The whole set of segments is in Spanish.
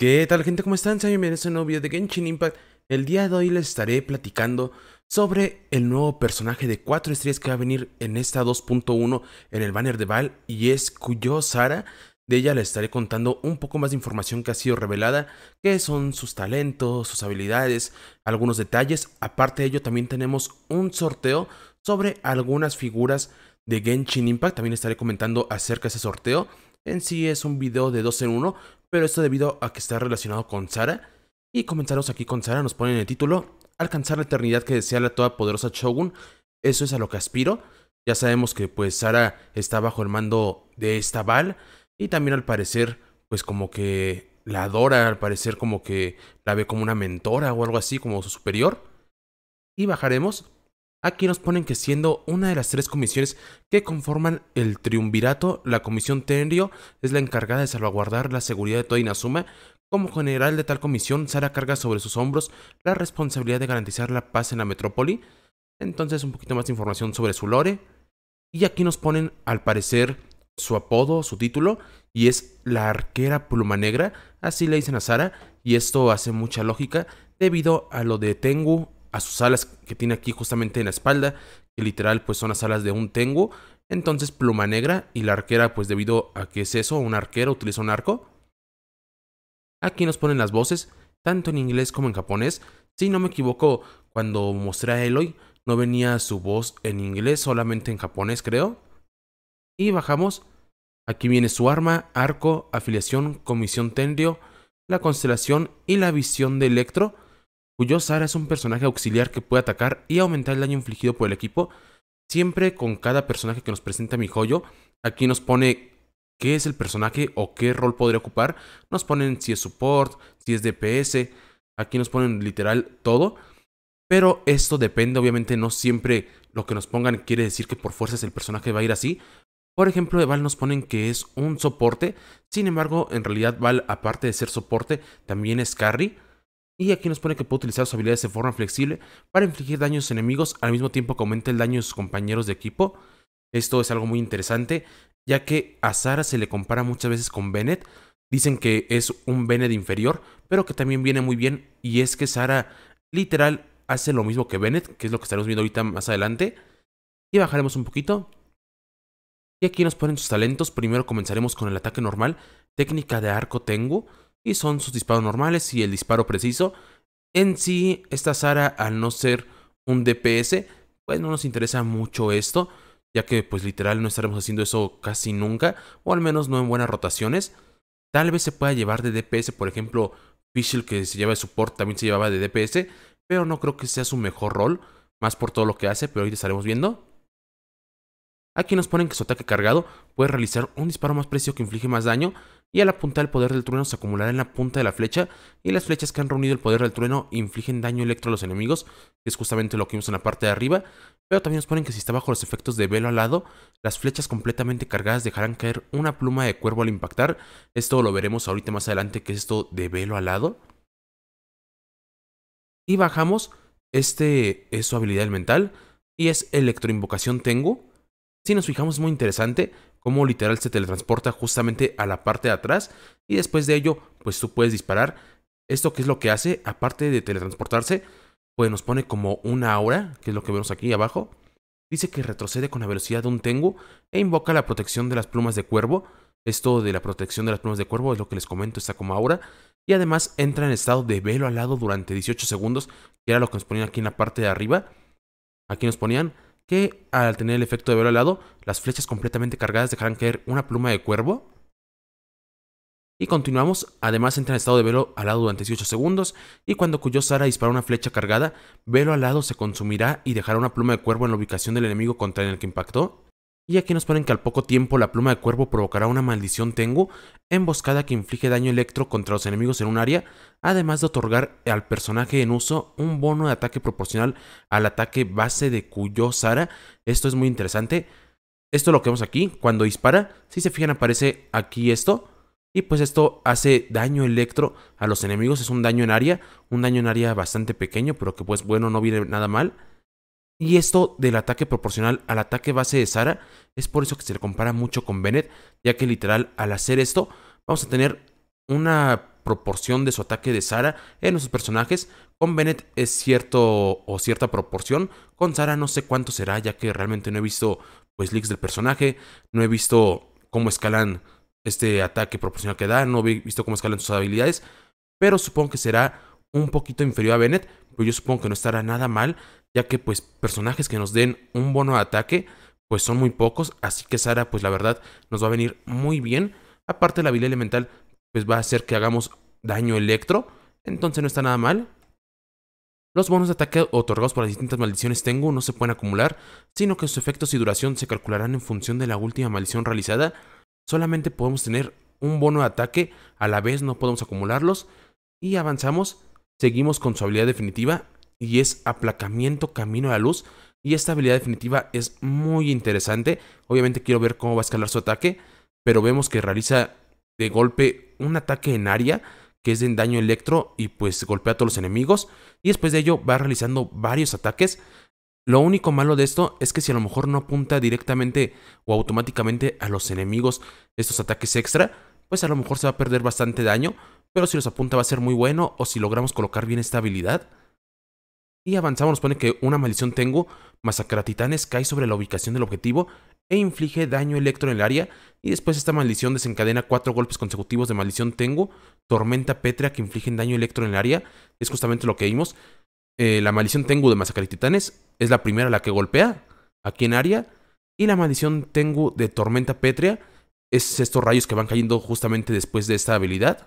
¿Qué tal gente? ¿Cómo están? Sean bienvenidos a un nuevo video de Genshin Impact. El día de hoy les estaré platicando sobre el nuevo personaje de 4 estrellas que va a venir en esta 2.1 en el banner de Val y es cuyo Sara. De ella les estaré contando un poco más de información que ha sido revelada, que son sus talentos, sus habilidades, algunos detalles. Aparte de ello también tenemos un sorteo sobre algunas figuras de Genshin Impact. También estaré comentando acerca de ese sorteo. En sí es un video de 2 en 1, pero esto debido a que está relacionado con Sara. Y comenzamos aquí con Sara, nos ponen el título, alcanzar la eternidad que desea la todopoderosa Shogun, eso es a lo que aspiro. Ya sabemos que pues Sara está bajo el mando de esta Val y también al parecer pues como que la adora, al parecer como que la ve como una mentora o algo así, como su superior. Y bajaremos Aquí nos ponen que siendo una de las tres comisiones que conforman el triunvirato, la comisión Tenrio es la encargada de salvaguardar la seguridad de toda Inazuma. Como general de tal comisión, Sara carga sobre sus hombros la responsabilidad de garantizar la paz en la metrópoli. Entonces, un poquito más de información sobre su lore. Y aquí nos ponen, al parecer, su apodo, su título, y es la arquera pluma negra, así le dicen a Sara, y esto hace mucha lógica debido a lo de Tengu a sus alas que tiene aquí justamente en la espalda, que literal pues son las alas de un tengu. Entonces pluma negra y la arquera pues debido a que es eso, un arquero utiliza un arco. Aquí nos ponen las voces, tanto en inglés como en japonés. Si no me equivoco, cuando mostré a Eloy no venía su voz en inglés, solamente en japonés creo. Y bajamos. Aquí viene su arma, arco, afiliación, comisión tendrio. la constelación y la visión de Electro cuyo Sara es un personaje auxiliar que puede atacar y aumentar el daño infligido por el equipo. Siempre con cada personaje que nos presenta mi joyo, aquí nos pone qué es el personaje o qué rol podría ocupar. Nos ponen si es support, si es DPS, aquí nos ponen literal todo. Pero esto depende, obviamente no siempre lo que nos pongan quiere decir que por fuerzas el personaje va a ir así. Por ejemplo, de Val nos ponen que es un soporte, sin embargo, en realidad Val, aparte de ser soporte, también es carry. Y aquí nos pone que puede utilizar sus habilidades de forma flexible para infligir daños enemigos al mismo tiempo que aumenta el daño a sus compañeros de equipo. Esto es algo muy interesante, ya que a Sara se le compara muchas veces con Bennett. Dicen que es un Bennett inferior, pero que también viene muy bien. Y es que Sara literal hace lo mismo que Bennett, que es lo que estaremos viendo ahorita más adelante. Y bajaremos un poquito. Y aquí nos ponen sus talentos. Primero comenzaremos con el ataque normal, técnica de arco Tengu y son sus disparos normales y el disparo preciso. En sí, esta Sara, al no ser un DPS, pues no nos interesa mucho esto, ya que pues literal no estaremos haciendo eso casi nunca, o al menos no en buenas rotaciones. Tal vez se pueda llevar de DPS, por ejemplo, Fischl que se lleva de support también se llevaba de DPS, pero no creo que sea su mejor rol, más por todo lo que hace, pero ahorita estaremos viendo. Aquí nos ponen que su ataque cargado puede realizar un disparo más preciso que inflige más daño y al apuntar el poder del trueno se acumulará en la punta de la flecha y las flechas que han reunido el poder del trueno infligen daño electro a los enemigos, que es justamente lo que vimos en la parte de arriba, pero también nos ponen que si está bajo los efectos de velo al lado. las flechas completamente cargadas dejarán caer una pluma de cuervo al impactar, esto lo veremos ahorita más adelante que es esto de velo lado. Y bajamos, este es su habilidad mental y es electroinvocación Tengu, si nos fijamos es muy interesante cómo literal se teletransporta justamente a la parte de atrás y después de ello pues tú puedes disparar. Esto que es lo que hace, aparte de teletransportarse, pues nos pone como una aura, que es lo que vemos aquí abajo. Dice que retrocede con la velocidad de un Tengu e invoca la protección de las plumas de cuervo. Esto de la protección de las plumas de cuervo es lo que les comento, está como aura. Y además entra en estado de velo al lado durante 18 segundos, que era lo que nos ponían aquí en la parte de arriba. Aquí nos ponían que al tener el efecto de velo lado, las flechas completamente cargadas dejarán caer una pluma de cuervo. Y continuamos, además entra en estado de velo alado durante 18 segundos, y cuando Cuyo Sara dispara una flecha cargada, velo alado se consumirá y dejará una pluma de cuervo en la ubicación del enemigo contra el que impactó. Y aquí nos ponen que al poco tiempo la pluma de cuervo provocará una maldición Tengu, emboscada que inflige daño electro contra los enemigos en un área, además de otorgar al personaje en uso un bono de ataque proporcional al ataque base de Cuyo Sara. Esto es muy interesante. Esto lo que vemos aquí, cuando dispara, si se fijan aparece aquí esto, y pues esto hace daño electro a los enemigos, es un daño en área, un daño en área bastante pequeño, pero que pues bueno, no viene nada mal. Y esto del ataque proporcional al ataque base de Sara es por eso que se le compara mucho con Bennett, ya que literal al hacer esto vamos a tener una proporción de su ataque de Sara en nuestros personajes. Con Bennett es cierto o cierta proporción, con Sara no sé cuánto será, ya que realmente no he visto pues leaks del personaje, no he visto cómo escalan este ataque proporcional que da, no he visto cómo escalan sus habilidades, pero supongo que será un poquito inferior a Bennett, pero pues yo supongo que no estará nada mal, ya que pues personajes que nos den un bono de ataque pues son muy pocos, así que Sara pues la verdad nos va a venir muy bien. Aparte la habilidad elemental pues va a hacer que hagamos daño electro, entonces no está nada mal. Los bonos de ataque otorgados por las distintas maldiciones tengo no se pueden acumular, sino que sus efectos y duración se calcularán en función de la última maldición realizada. Solamente podemos tener un bono de ataque, a la vez no podemos acumularlos. Y avanzamos, seguimos con su habilidad definitiva, y es aplacamiento camino a la luz. Y esta habilidad definitiva es muy interesante. Obviamente quiero ver cómo va a escalar su ataque, pero vemos que realiza de golpe un ataque en área que es de daño electro y pues golpea a todos los enemigos. Y después de ello va realizando varios ataques. Lo único malo de esto es que si a lo mejor no apunta directamente o automáticamente a los enemigos estos ataques extra, pues a lo mejor se va a perder bastante daño, pero si los apunta va a ser muy bueno o si logramos colocar bien esta habilidad, y avanzamos, nos pone que una maldición Tengu, masacra titanes, cae sobre la ubicación del objetivo e inflige daño electro en el área, y después esta maldición desencadena cuatro golpes consecutivos de maldición Tengu, tormenta pétrea que infligen daño electro en el área, es justamente lo que vimos. Eh, la maldición Tengu de masacra titanes es la primera la que golpea aquí en área, y la maldición Tengu de tormenta pétrea es estos rayos que van cayendo justamente después de esta habilidad,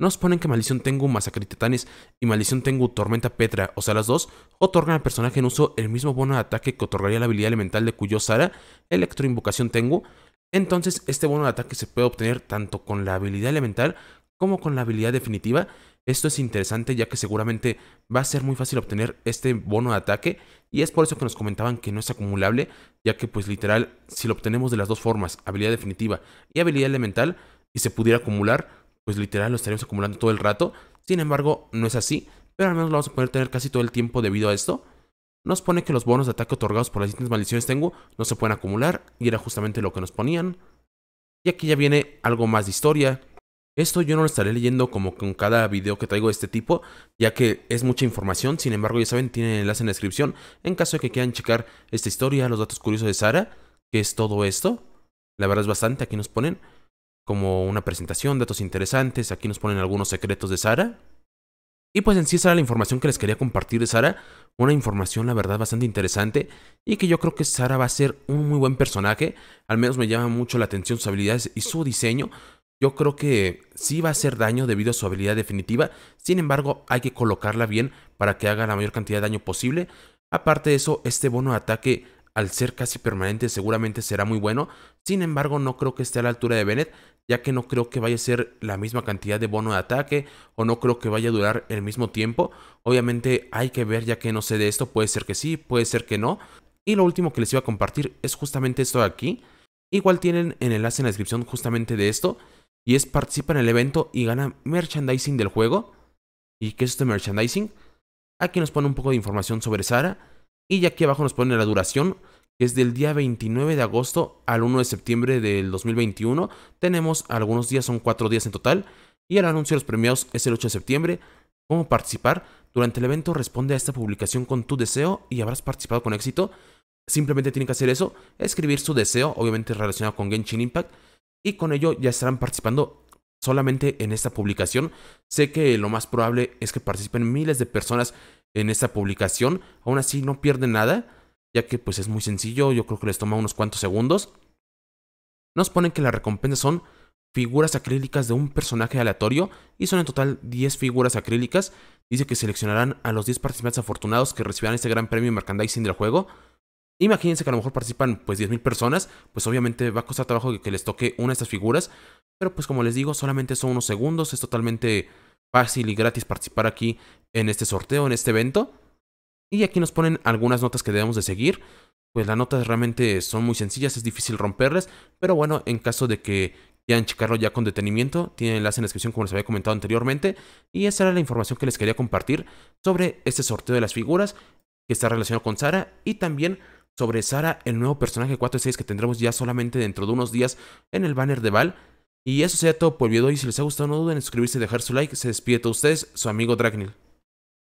nos ponen que Maldición Tengu Masacre Titanes y Maldición Tengu Tormenta Petra, o sea las dos, otorgan al personaje en uso el mismo bono de ataque que otorgaría la habilidad elemental de cuyo Sara, Electro Invocación Tengu. Entonces este bono de ataque se puede obtener tanto con la habilidad elemental como con la habilidad definitiva. Esto es interesante ya que seguramente va a ser muy fácil obtener este bono de ataque y es por eso que nos comentaban que no es acumulable, ya que pues literal si lo obtenemos de las dos formas, habilidad definitiva y habilidad elemental, y se pudiera acumular, pues literal lo estaríamos acumulando todo el rato. Sin embargo, no es así, pero al menos lo vamos a poder tener casi todo el tiempo debido a esto. Nos pone que los bonos de ataque otorgados por las distintas maldiciones tengo no se pueden acumular, y era justamente lo que nos ponían. Y aquí ya viene algo más de historia. Esto yo no lo estaré leyendo como con cada video que traigo de este tipo, ya que es mucha información, sin embargo ya saben, tienen enlace en la descripción en caso de que quieran checar esta historia, los datos curiosos de Sara, que es todo esto. La verdad es bastante, aquí nos ponen como una presentación, datos interesantes, aquí nos ponen algunos secretos de Sara. Y pues en sí esa era la información que les quería compartir de Sara, una información la verdad bastante interesante y que yo creo que Sara va a ser un muy buen personaje, al menos me llama mucho la atención sus habilidades y su diseño. Yo creo que sí va a hacer daño debido a su habilidad definitiva, sin embargo hay que colocarla bien para que haga la mayor cantidad de daño posible. Aparte de eso, este bono de ataque al ser casi permanente, seguramente será muy bueno. Sin embargo, no creo que esté a la altura de Bennett, ya que no creo que vaya a ser la misma cantidad de bono de ataque o no creo que vaya a durar el mismo tiempo. Obviamente hay que ver ya que no sé de esto, puede ser que sí, puede ser que no. Y lo último que les iba a compartir es justamente esto de aquí. Igual tienen el enlace en la descripción justamente de esto. Y es participa en el evento y gana merchandising del juego. ¿Y qué es este merchandising? Aquí nos pone un poco de información sobre Sara y ya aquí abajo nos pone la duración, que es del día 29 de agosto al 1 de septiembre del 2021. Tenemos algunos días, son cuatro días en total. Y el anuncio de los premiados es el 8 de septiembre. ¿Cómo participar? Durante el evento responde a esta publicación con tu deseo y habrás participado con éxito. Simplemente tienen que hacer eso, escribir su deseo, obviamente relacionado con Genshin Impact, y con ello ya estarán participando solamente en esta publicación. Sé que lo más probable es que participen miles de personas en esta publicación. Aún así no pierden nada, ya que pues es muy sencillo, yo creo que les toma unos cuantos segundos. Nos ponen que la recompensa son figuras acrílicas de un personaje aleatorio y son en total 10 figuras acrílicas. Dice que seleccionarán a los 10 participantes afortunados que recibirán este gran premio Mercandising del juego. Imagínense que a lo mejor participan pues 10.000 personas, pues obviamente va a costar trabajo que les toque una de estas figuras, pero pues como les digo, solamente son unos segundos, es totalmente fácil y gratis participar aquí en este sorteo, en este evento. Y aquí nos ponen algunas notas que debemos de seguir. Pues las notas realmente son muy sencillas, es difícil romperlas, pero bueno, en caso de que quieran checarlo ya con detenimiento, tiene enlace en la descripción como les había comentado anteriormente. Y esa era la información que les quería compartir sobre este sorteo de las figuras que está relacionado con Sara y también sobre Sara, el nuevo personaje 4 que tendremos ya solamente dentro de unos días en el banner de Val. Y eso sea todo por el video y si les ha gustado no duden en suscribirse y dejar su like. Se despide de ustedes, su amigo Dragnil.